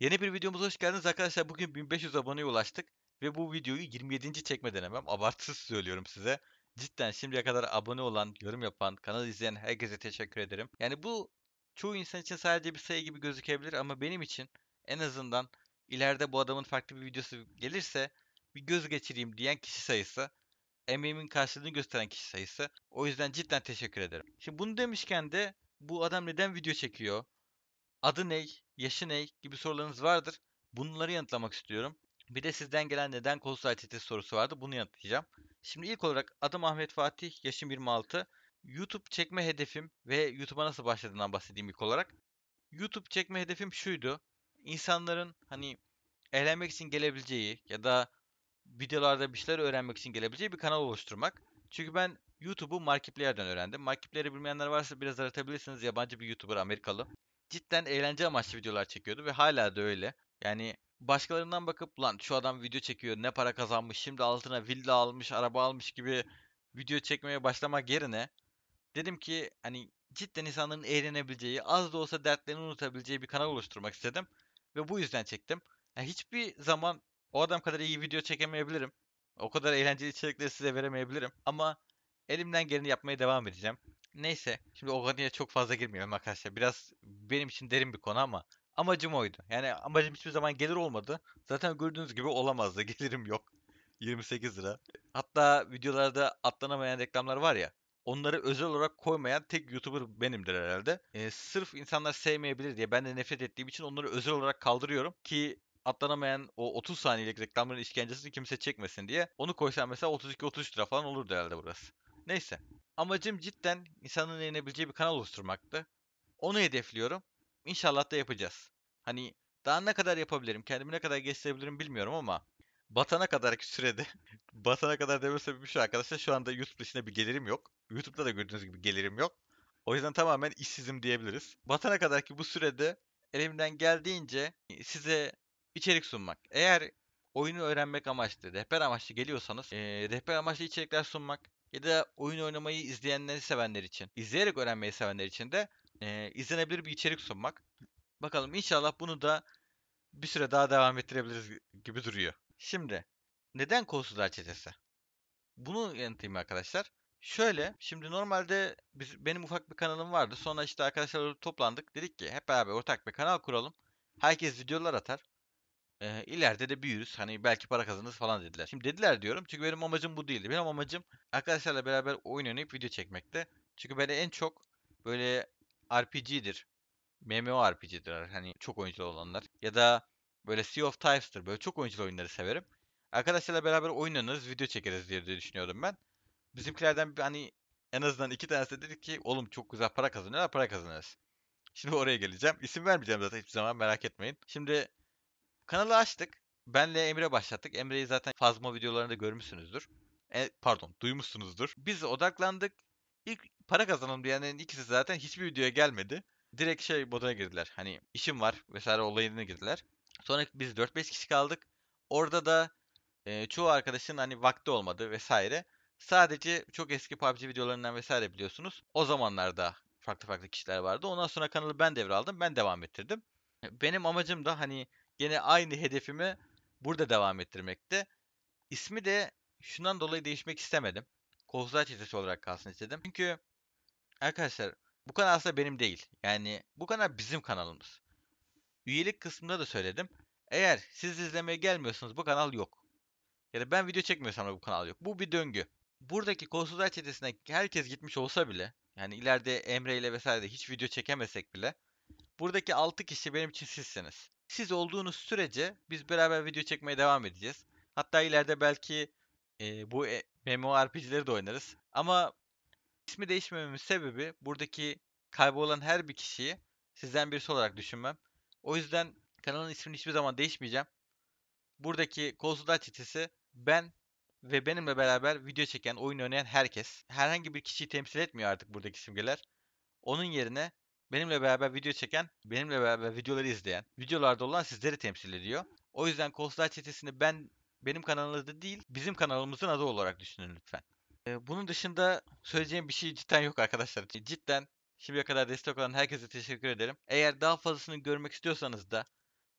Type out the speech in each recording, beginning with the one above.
Yeni bir videomuza hoş geldiniz arkadaşlar. Bugün 1500 aboneye ulaştık ve bu videoyu 27. çekme denemem. Abartsız söylüyorum size. Cidden şimdiye kadar abone olan, yorum yapan, kanalı izleyen herkese teşekkür ederim. Yani bu çoğu insan için sadece bir sayı gibi gözükebilir ama benim için en azından ileride bu adamın farklı bir videosu gelirse bir göz geçireyim diyen kişi sayısı emeğimin karşılığını gösteren kişi sayısı. O yüzden cidden teşekkür ederim. Şimdi bunu demişken de bu adam neden video çekiyor? adı ney, yaşı ney gibi sorularınız vardır. Bunları yanıtlamak istiyorum. Bir de sizden gelen neden kol saati sorusu vardı. Bunu yanıtlayacağım. Şimdi ilk olarak adım Ahmet Fatih, yaşım 26. YouTube çekme hedefim ve YouTube'a nasıl başladığından bahsedeyim ilk olarak. YouTube çekme hedefim şuydu. İnsanların hani eğlenmek için gelebileceği ya da videolarda bir şeyler öğrenmek için gelebileceği bir kanal oluşturmak. Çünkü ben YouTube'u Markiplier'den öğrendim. Markiplier'i bilmeyenler varsa biraz aratabilirsiniz. Yabancı bir YouTuber, Amerikalı cidden eğlence amaçlı videolar çekiyordu ve hala da öyle. Yani başkalarından bakıp lan şu adam video çekiyor ne para kazanmış şimdi altına villa almış araba almış gibi video çekmeye başlamak yerine dedim ki hani cidden insanların eğlenebileceği az da olsa dertlerini unutabileceği bir kanal oluşturmak istedim ve bu yüzden çektim. Yani hiçbir zaman o adam kadar iyi video çekemeyebilirim. O kadar eğlenceli içerikleri size veremeyebilirim ama elimden geleni yapmaya devam edeceğim. Neyse. Şimdi o konuya çok fazla girmiyorum arkadaşlar. Biraz benim için derin bir konu ama amacım oydu. Yani amacım hiçbir zaman gelir olmadı. Zaten gördüğünüz gibi olamazdı. Gelirim yok. 28 lira. Hatta videolarda atlanamayan reklamlar var ya. Onları özel olarak koymayan tek YouTuber benimdir herhalde. Ee, sırf insanlar sevmeyebilir diye ben de nefret ettiğim için onları özel olarak kaldırıyorum ki atlanamayan o 30 saniyelik reklamların işkencesini kimse çekmesin diye. Onu koysam mesela 32-33 lira falan olurdu herhalde burası. Neyse. Amacım cidden insanın eğlenebileceği bir kanal oluşturmaktı. Onu hedefliyorum. İnşallah da yapacağız. Hani daha ne kadar yapabilirim, kendimi ne kadar geliştirebilirim bilmiyorum ama batana kadar ki sürede batana kadar deme sebebi şu arkadaşlar şu anda YouTube dışında bir gelirim yok. YouTube'da da gördüğünüz gibi gelirim yok. O yüzden tamamen işsizim diyebiliriz. Batana kadar ki bu sürede elimden geldiğince size içerik sunmak. Eğer oyunu öğrenmek amaçlı, rehber amaçlı geliyorsanız e, rehber amaçlı içerikler sunmak ya da oyun oynamayı izleyenleri sevenler için, izleyerek öğrenmeyi sevenler için de e, izlenebilir bir içerik sunmak. Bakalım inşallah bunu da bir süre daha devam ettirebiliriz gibi duruyor. Şimdi neden kolsuzlar çetesi? Bunu yanıtayım arkadaşlar. Şöyle şimdi normalde biz, benim ufak bir kanalım vardı. Sonra işte arkadaşlar toplandık. Dedik ki hep beraber ortak bir kanal kuralım. Herkes videolar atar. E, ileride de büyürüz. Hani belki para kazanırız falan dediler. Şimdi dediler diyorum. Çünkü benim amacım bu değildi. Benim amacım arkadaşlarla beraber oyun oynayıp video çekmekte. Çünkü ben en çok böyle RPG'dir. MMORPG'dir. Hani çok oyunculu olanlar. Ya da böyle Sea of Thieves'tir. Böyle çok oyuncu oyunları severim. Arkadaşlarla beraber oynanırız, video çekeriz diye düşünüyordum ben. Bizimkilerden hani en azından iki tanesi de dedi ki oğlum çok güzel para kazanıyorlar, para kazanırız. Şimdi oraya geleceğim. İsim vermeyeceğim zaten hiçbir zaman merak etmeyin. Şimdi Kanalı açtık. Benle Emre başlattık. Emre'yi zaten Fazma videolarında görmüşsünüzdür. E, pardon duymuşsunuzdur. Biz odaklandık. İlk para kazanalım diyenlerin ikisi zaten hiçbir videoya gelmedi. Direkt şey moduna girdiler. Hani işim var vesaire olayına girdiler. Sonra biz 4-5 kişi kaldık. Orada da e, çoğu arkadaşın hani vakti olmadı vesaire. Sadece çok eski PUBG videolarından vesaire biliyorsunuz. O zamanlarda farklı farklı kişiler vardı. Ondan sonra kanalı ben devraldım. Ben devam ettirdim. Benim amacım da hani Yine aynı hedefimi burada devam ettirmekte. İsmi de şundan dolayı değişmek istemedim. Kozlar çetesi olarak kalsın istedim. Çünkü arkadaşlar bu kanal aslında benim değil. Yani bu kanal bizim kanalımız. Üyelik kısmında da söyledim. Eğer siz izlemeye gelmiyorsanız bu kanal yok. Ya da ben video çekmiyorsam da bu kanal yok. Bu bir döngü. Buradaki kolsuzlar çetesine herkes gitmiş olsa bile yani ileride Emre ile vesaire de hiç video çekemesek bile buradaki 6 kişi benim için sizsiniz. Siz olduğunuz sürece biz beraber video çekmeye devam edeceğiz. Hatta ileride belki e, bu e, MMORPG'leri de oynarız. Ama ismi değişmememin sebebi buradaki kaybolan her bir kişiyi sizden birisi olarak düşünmem. O yüzden kanalın ismini hiçbir zaman değişmeyeceğim. Buradaki konsolda çetesi ben ve benimle beraber video çeken, oyun oynayan herkes. Herhangi bir kişiyi temsil etmiyor artık buradaki simgeler. Onun yerine benimle beraber video çeken, benimle beraber videoları izleyen, videolarda olan sizleri temsil ediyor. O yüzden Koslar Çetesi'ni ben benim kanalımızda değil, bizim kanalımızın adı olarak düşünün lütfen. Ee, bunun dışında söyleyeceğim bir şey cidden yok arkadaşlar. Cidden şimdiye kadar destek olan herkese teşekkür ederim. Eğer daha fazlasını görmek istiyorsanız da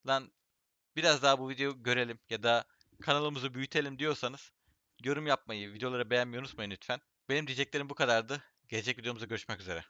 lan biraz daha bu videoyu görelim ya da kanalımızı büyütelim diyorsanız yorum yapmayı, videoları beğenmeyi unutmayın lütfen. Benim diyeceklerim bu kadardı. Gelecek videomuzda görüşmek üzere.